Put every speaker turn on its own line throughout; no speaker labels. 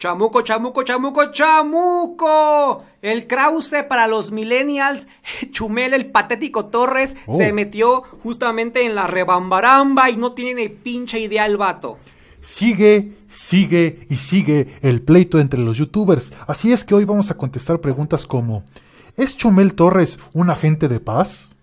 Chamuco, chamuco, chamuco, chamuco. El Krause para los millennials. Chumel, el patético Torres, se oh. metió justamente en la rebambaramba y no tiene pinche idea el vato.
Sigue, sigue y sigue el pleito entre los youtubers. Así es que hoy vamos a contestar preguntas como: ¿Es Chumel Torres un agente de paz?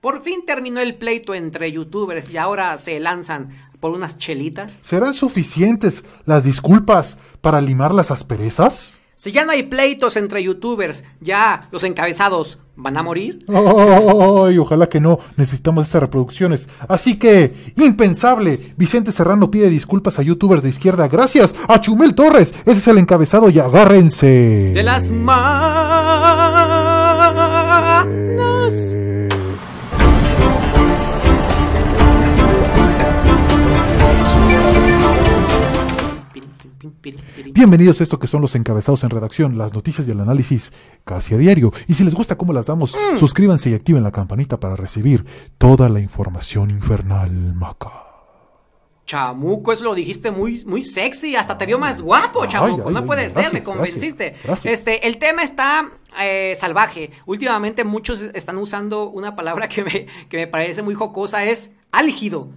Por fin terminó el pleito entre youtubers y ahora se lanzan por unas chelitas.
¿Serán suficientes las disculpas para limar las asperezas?
Si ya no hay pleitos entre youtubers, ya los encabezados van a morir.
Ay, ojalá que no. Necesitamos esas reproducciones. Así que, impensable. Vicente Serrano pide disculpas a youtubers de izquierda. Gracias a Chumel Torres. Ese es el encabezado y agárrense.
De las manos.
Bienvenidos a esto que son los encabezados en redacción, las noticias y el análisis casi a diario. Y si les gusta cómo las damos, mm. suscríbanse y activen la campanita para recibir toda la información infernal maca.
Chamuco, eso lo dijiste muy, muy sexy, hasta te vio más guapo, Chamuco. no puede ser, me convenciste. Este, el tema está eh, salvaje. Últimamente muchos están usando una palabra que me, que me parece muy jocosa, es álgido.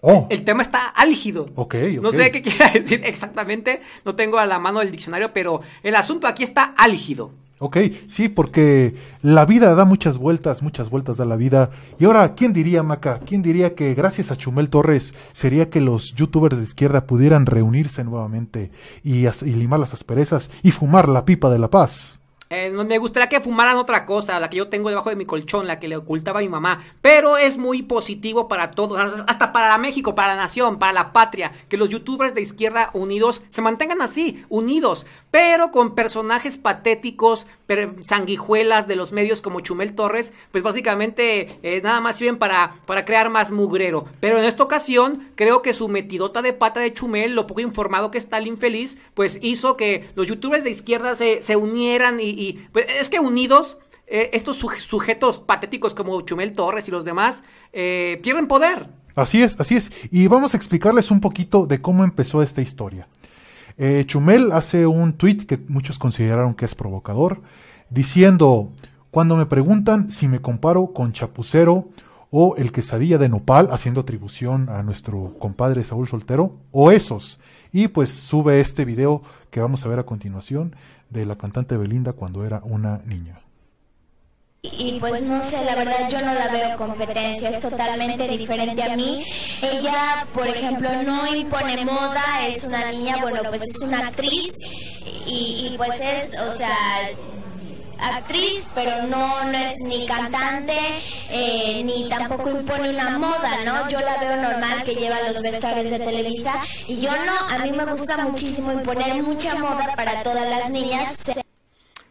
Oh. El tema está alígido
Okay, No sé qué
quiere decir exactamente, no tengo a la mano el diccionario, pero el asunto aquí está alígido
Ok, sí, porque la vida da muchas vueltas, muchas vueltas da la vida. Y ahora, ¿quién diría, Maca? ¿Quién diría que gracias a Chumel Torres sería que los youtubers de izquierda pudieran reunirse nuevamente y limar las asperezas y fumar la pipa de la paz?
Eh, me gustaría que fumaran otra cosa, la que yo tengo debajo de mi colchón, la que le ocultaba a mi mamá. Pero es muy positivo para todos, hasta para México, para la nación, para la patria, que los youtubers de izquierda unidos se mantengan así, unidos pero con personajes patéticos, sanguijuelas de los medios como Chumel Torres, pues básicamente eh, nada más sirven para, para crear más mugrero. Pero en esta ocasión, creo que su metidota de pata de Chumel, lo poco informado que está el infeliz, pues hizo que los youtubers de izquierda se, unieran y, pues, es que unidos eh, estos sujetos patéticos como Chumel Torres y los demás eh, pierden poder.
Así es, así es. Y vamos a explicarles un poquito de cómo empezó esta historia. Eh, Chumel hace un tweet que muchos consideraron que es provocador, diciendo, cuando me preguntan si me comparo con Chapucero o el quesadilla de nopal, haciendo atribución a nuestro compadre Saúl Soltero, o esos. Y pues sube este video que vamos a ver a continuación de la cantante Belinda cuando era una niña
y pues no sé, la verdad yo no la veo competencia, es totalmente diferente a mí. Ella, por ejemplo, no impone moda, es una niña, bueno, pues es una actriz y, pues es, o sea, actriz, pero no, no es ni cantante, eh, ni tampoco impone una moda, ¿no? Yo la veo normal que lleva los vestuarios de Televisa y yo no, a mí me gusta muchísimo imponer mucha moda para todas las niñas.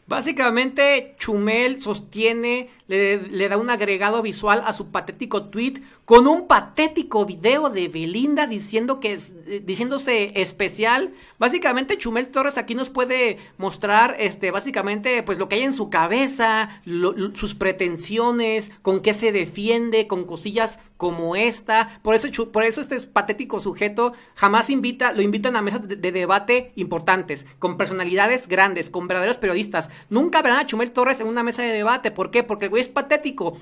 Básicamente, Chumel sostiene le, da un agregado visual a su patético tweet con un patético video de Belinda diciendo que es, eh, diciéndose especial. Básicamente Chumel Torres aquí nos puede mostrar este básicamente pues lo que hay en su cabeza, sus pretensiones, con qué se defiende, con cosillas como esta. Por eso, por eso este patético sujeto jamás invita, lo invitan a mesas de, debate importantes, con personalidades grandes, con verdaderos periodistas. Nunca verán a Chumel Torres en una mesa de debate. ¿Por qué? Porque es patético.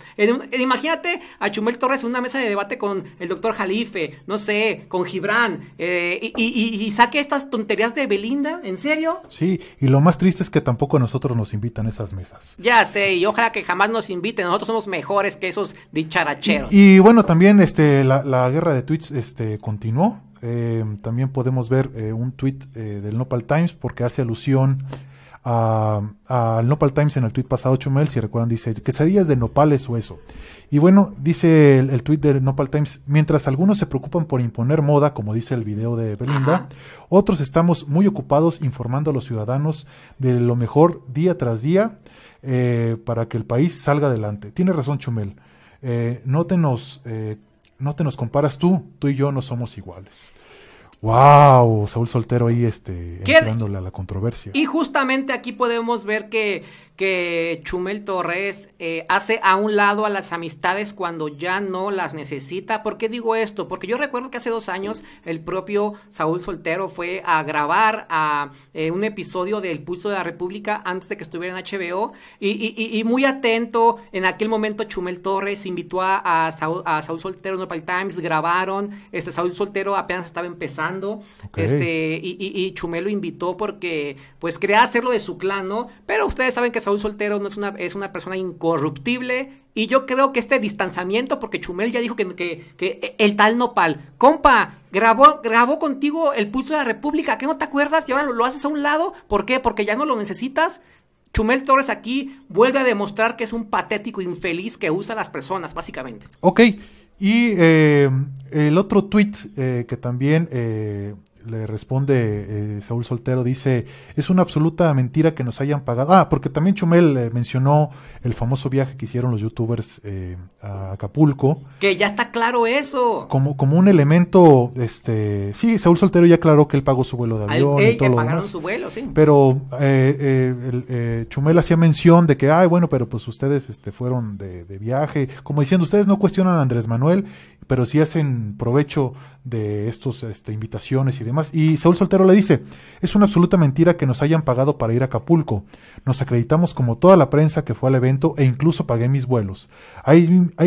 imagínate a Chumel Torres en una mesa de debate con el doctor Jalife, no sé, con Gibran, eh, y, saque estas tonterías de Belinda, ¿en serio?
Sí, y lo más triste es que tampoco a nosotros nos invitan a esas mesas.
Ya sé, y ojalá que jamás nos inviten, nosotros somos mejores que esos dicharacheros.
Y, bueno, también este, la, guerra de tweets este, continuó. Eh, también podemos ver eh, un tweet del Nopal Times porque hace alusión al Nopal Times en el tweet pasado, Chumel, si recuerdan, dice, quesadillas de nopales o eso. Y bueno, dice el, twitter tweet Nopal Times, mientras algunos se preocupan por imponer moda, como dice el video de Belinda, otros estamos muy ocupados informando a los ciudadanos de lo mejor día tras día eh, para que el país salga adelante. Tiene razón, Chumel. Eh, no te nos... Eh, no te nos comparas tú, tú y yo no somos iguales. Wow, Saúl Soltero ahí este entrándole a la controversia. Y
justamente aquí podemos ver que, que Chumel Torres eh, hace a un lado a las amistades cuando ya no las necesita. ¿Por qué digo esto? Porque yo recuerdo que hace dos años el propio Saúl Soltero fue a grabar a, eh, un episodio del Pulso de la República antes de que estuviera en HBO. Y, muy atento, en aquel momento Chumel Torres invitó a, Saúl, Soltero en el Times, grabaron, este Saúl Soltero apenas estaba empezando este, y, Chumel lo invitó porque pues quería hacerlo de su clan, ¿no? Pero ustedes saben que Saúl Soltero no es una, es una persona incorruptible. Y yo creo que este distanciamiento, porque Chumel ya dijo que, que, el tal nopal, compa, grabó, grabó contigo el pulso de la República, ¿qué no te acuerdas? Y ahora lo, lo haces a un lado, ¿por qué? Porque ya no lo necesitas. Chumel Torres aquí vuelve a demostrar que es un patético infeliz que usa a las personas, básicamente.
Ok, y eh, el otro tweet eh, que también eh, le responde eh, Saúl Soltero, dice, es una absoluta mentira que nos hayan pagado. Ah, porque también Chumel eh, mencionó el famoso viaje que hicieron los youtubers eh, a Acapulco.
Que ya está claro eso.
Como, como un elemento, este, sí, Saúl Soltero ya aclaró que él pagó su vuelo de avión. su vuelo, sí. Pero Chumel hacía mención de que, ay, bueno, pero pues ustedes este, fueron de, de viaje, como diciendo, ustedes no cuestionan a Andrés Manuel pero sí hacen provecho de estas este, invitaciones y demás. Y Saúl Soltero le dice, es una absoluta mentira que nos hayan pagado para ir a Acapulco. Nos acreditamos como toda la prensa que fue al evento e incluso pagué mis vuelos. Ahí,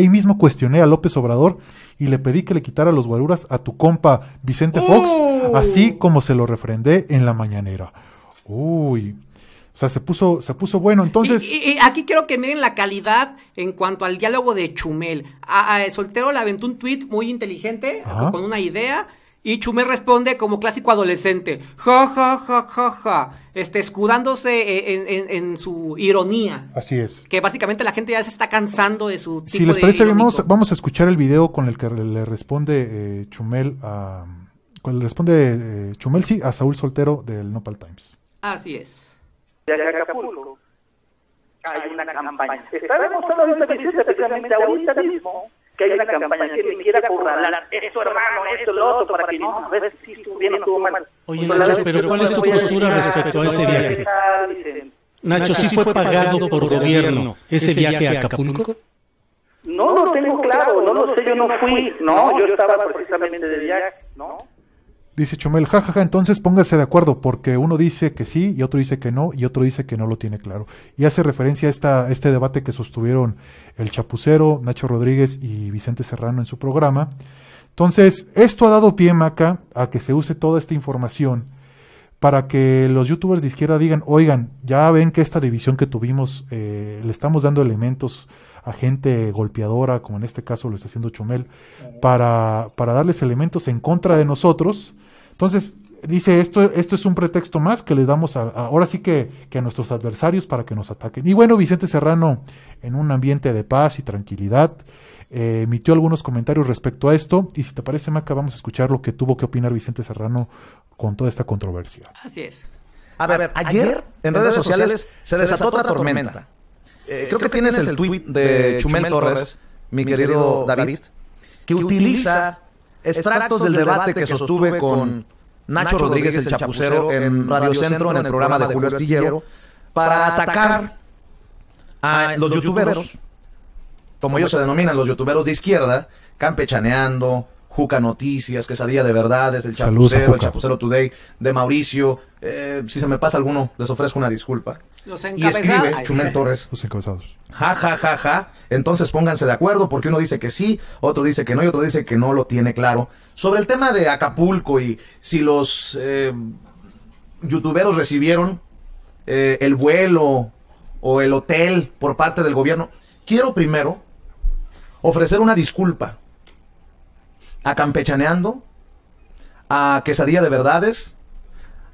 mismo cuestioné a López Obrador y le pedí que le quitara los guaruras a tu compa Vicente Fox, así ¡Oh! como se lo refrendé en la mañanera. Uy, o sea, se puso, se puso bueno. Entonces.
Y, aquí quiero que miren la calidad en cuanto al diálogo de Chumel. A, Soltero le aventó un tweet muy inteligente, con una idea. Y Chumel responde como clásico adolescente, ja, ja, ja, este, escudándose en, su ironía. Así es. Que básicamente la gente ya se está cansando de su... si les parece bien,
vamos, a escuchar el video con el que le responde eh, Chumel a... Con el responde eh, Chumel, sí, a Saúl Soltero del Nopal Times.
Así es de Acapulco, hay una campaña. Se está demostrando ahorita que precisamente ahorita
mismo que hay una campaña que me quiera acorralar
Eso hermano, esto, lo otro, para que no, a ver si estuvo bien mal. Oye, Nacho, pero ¿cuál es tu postura
respecto a ese viaje? Nacho, ¿sí fue pagado por gobierno ese viaje
a
Acapulco?
No lo tengo claro, no lo sé, yo no fui, no, yo estaba precisamente de viaje, ¿no? Dice Chomel, jajaja, entonces póngase de acuerdo, porque uno dice que sí y otro dice que no y otro dice que no lo tiene claro. Y hace referencia a, esta, este debate que sostuvieron el Chapucero, Nacho Rodríguez y Vicente Serrano en su programa. Entonces, esto ha dado pie, Maca, a que se use toda esta información para que los youtubers de izquierda digan, oigan, ya ven que esta división que tuvimos, eh, le estamos dando elementos a gente golpeadora, como en este caso lo está haciendo Chumel, para, darles elementos en contra de nosotros. Entonces, dice, esto, esto es un pretexto más que les damos ahora sí que, a nuestros adversarios para que nos ataquen. Y bueno, Vicente Serrano, en un ambiente de paz y tranquilidad, eh, emitió algunos comentarios respecto a esto. Y si te parece, Maca, vamos a escuchar lo que tuvo que opinar Vicente Serrano con toda esta controversia.
Así es. A ver, ayer, en, redes, sociales, se desató otra tormenta. Eh, creo, que, tienes el tweet de Chumel, Torres, mi querido David, que utiliza extractos del debate que sostuve con Nacho Rodríguez, el chapucero, en Radio Centro, en el programa de Julio Astillero, para atacar a los youtuberos, como ellos se denominan, los youtuberos de izquierda, campechaneando, Juca Noticias, Quesadilla de Verdades, El Chapucero, El Chapucero Today, de Mauricio. Eh, si se me pasa alguno, les ofrezco una disculpa y escribe Chumel Torres. Los encabezados. Ja, ja, ja, ja. Entonces pónganse de acuerdo porque uno dice que sí, otro dice que no y otro dice que no lo tiene claro. Sobre el tema de Acapulco y si los eh, youtuberos recibieron eh, el vuelo o el hotel por parte del gobierno, quiero primero ofrecer una disculpa a Campechaneando, a Quesadilla de Verdades,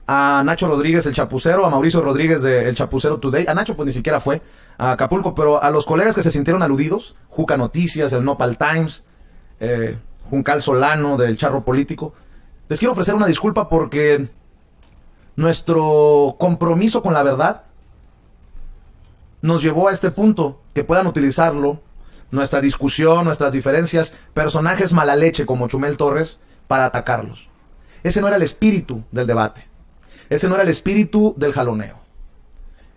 a Nacho Rodríguez el Chapucero, a Mauricio Rodríguez de El Chapucero Today, a Nacho pues ni siquiera fue, a Acapulco, pero a los colegas que se sintieron aludidos, Juca Noticias, el Nopal Times, eh, Juncal Solano del Charro Político, les quiero ofrecer una disculpa porque nuestro compromiso con la verdad nos llevó a este punto, que puedan utilizarlo, nuestra discusión, nuestras diferencias, personajes mala leche como Chumel Torres, para atacarlos. Ese no era el espíritu del debate. Ese no era el espíritu del jaloneo.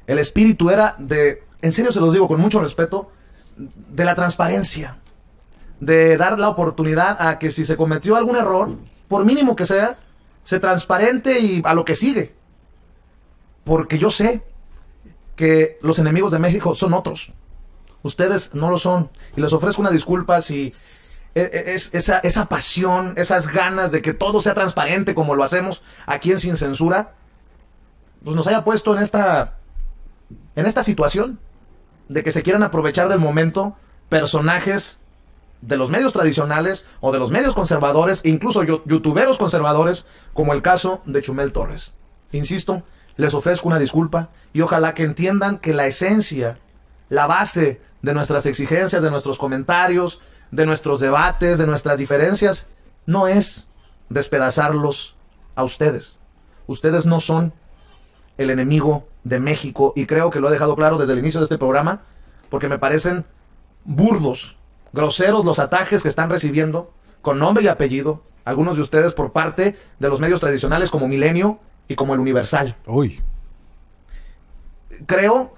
El espíritu era de, en serio se los digo con mucho respeto, de la transparencia, de dar la oportunidad a que si se cometió algún error, por mínimo que sea, se transparente y a lo que sigue. Porque yo sé que los enemigos de México son otros. Ustedes no lo son. Y les ofrezco una disculpa si e, e, esa, esa pasión, esas ganas de que todo sea transparente como lo hacemos aquí en Sin Censura, pues, nos haya puesto en esta, en esta situación de que se quieran aprovechar del momento personajes de los medios tradicionales o de los medios conservadores, e incluso youtuberos conservadores, como el caso de Chumel Torres. Insisto, les ofrezco una disculpa y ojalá que entiendan que la esencia, la base de nuestras exigencias, de nuestros comentarios, de nuestros debates, de nuestras diferencias, no es despedazarlos a ustedes. Ustedes no son el enemigo de México y creo que lo he dejado claro desde el inicio de este programa porque me parecen burdos, groseros los ataques que están recibiendo con nombre y apellido algunos de ustedes por parte de los medios tradicionales como Milenio y como El Universal. Creo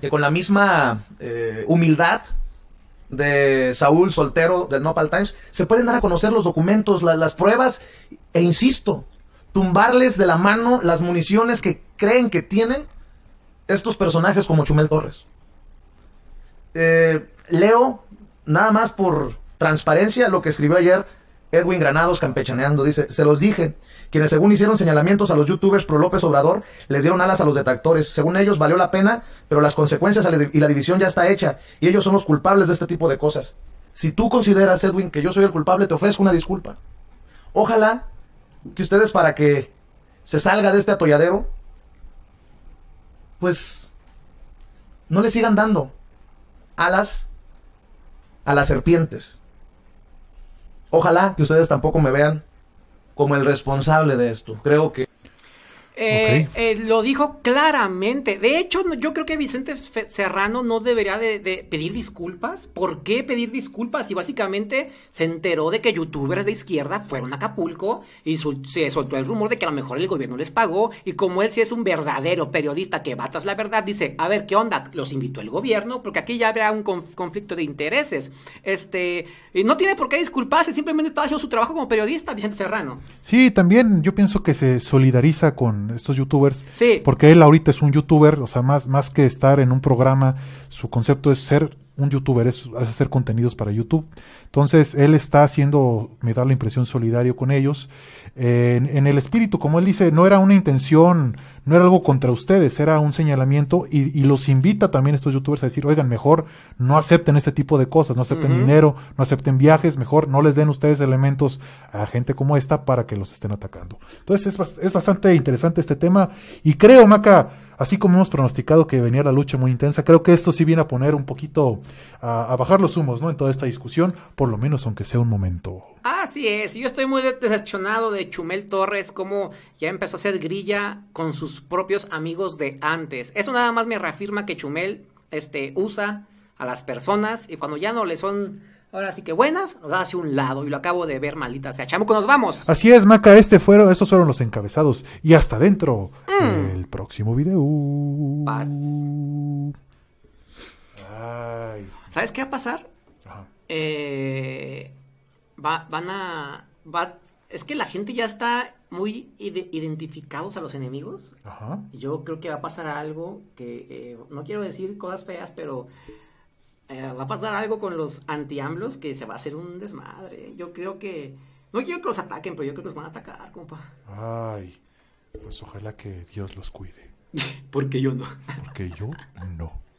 que con la misma eh, humildad de Saúl Soltero del Nopal Times se pueden dar a conocer los documentos, las pruebas e insisto, tumbarles de la mano las municiones que creen que tienen estos personajes como Chumel Torres. Eh, leo, nada más por transparencia, lo que escribió ayer Edwin Granados campechaneando. Dice, se los dije, quienes según hicieron señalamientos a los youtubers pro López Obrador, les dieron alas a los detractores. Según ellos valió la pena, pero las consecuencias y la división ya está hecha, y ellos son los culpables de este tipo de cosas. Si tú consideras, Edwin, que yo soy el culpable, te ofrezco una disculpa. Ojalá que ustedes para que se salga de este atolladero, pues no le sigan dando alas a las serpientes. Ojalá que ustedes tampoco me vean como el responsable de esto. Creo que
eh, eh, lo dijo claramente. De hecho, yo creo que Vicente Serrano no debería de, pedir disculpas. ¿Por qué pedir disculpas? Y básicamente se enteró de que youtubers de izquierda fueron a Acapulco y se soltó el rumor de que a lo mejor el gobierno les pagó. Y como él sí es un verdadero periodista que batas la verdad, dice, a ver, ¿qué onda? Los invitó el gobierno, porque aquí ya habrá un conflicto de intereses. Este, y no tiene por qué disculparse, simplemente está haciendo su trabajo como periodista, Vicente Serrano.
Sí, también yo pienso que se solidariza con estos youtubers. Porque él ahorita es un youtuber, o sea, más, que estar en un programa, su concepto es ser un youtuber, es hacer contenidos para YouTube. Entonces, él está haciendo, me da la impresión, solidario con ellos en, el espíritu, como él dice, no era una intención, no era algo contra ustedes, era un señalamiento y, los invita también estos youtubers a decir, oigan, mejor no acepten este tipo de cosas, no acepten dinero, no acepten viajes, mejor no les den ustedes elementos a gente como esta para que los estén atacando. Entonces es, es bastante interesante este tema y creo, Maca, así como hemos pronosticado que venía la lucha muy intensa, creo que esto sí viene a poner un poquito a, bajar los humos, ¿no? En toda esta discusión, por lo menos aunque sea un momento.
Así es, yo estoy muy decepcionado de Chumel Torres, como ya empezó a hacer grilla con sus propios amigos de antes. Eso nada más me reafirma que Chumel este, usa a las personas y cuando ya no le son ahora sí que buenas, nos da hacia un lado y lo acabo de ver malita, maldita sea. Chamuco, nos vamos.
Así es, Maca, este fueron, estos fueron los encabezados y hasta dentro mm. el próximo video. Paz.
¿Sabes qué va a pasar? Ajá. Eh, van a es que la gente ya está muy identificados a los enemigos. Ajá. Yo creo que va a pasar algo que, eh, no quiero decir cosas feas, pero eh, va a pasar algo con los antiamblos que se va a hacer un desmadre. Yo creo que, no quiero que los ataquen, pero yo creo que los van a atacar, compa.
Ay, pues ojalá que Dios los cuide. Porque yo no. Porque yo no.